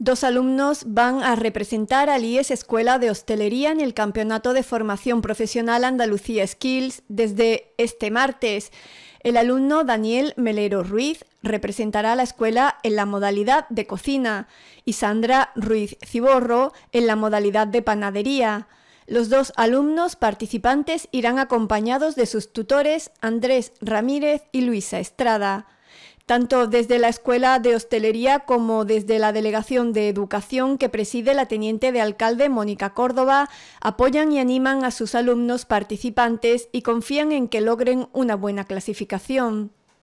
Dos alumnos van a representar al IES Escuela de Hostelería en el Campeonato de Formación Profesional Andalucía Skills desde este martes. El alumno Daniel Melero Ruiz representará a la escuela en la modalidad de cocina y Sandra Ruiz Ciborro en la modalidad de panadería. Los dos alumnos participantes irán acompañados de sus tutores Andrés Ramírez y Luisa Estrada tanto desde la Escuela de Hostelería como desde la Delegación de Educación que preside la Teniente de Alcalde Mónica Córdoba, apoyan y animan a sus alumnos participantes y confían en que logren una buena clasificación.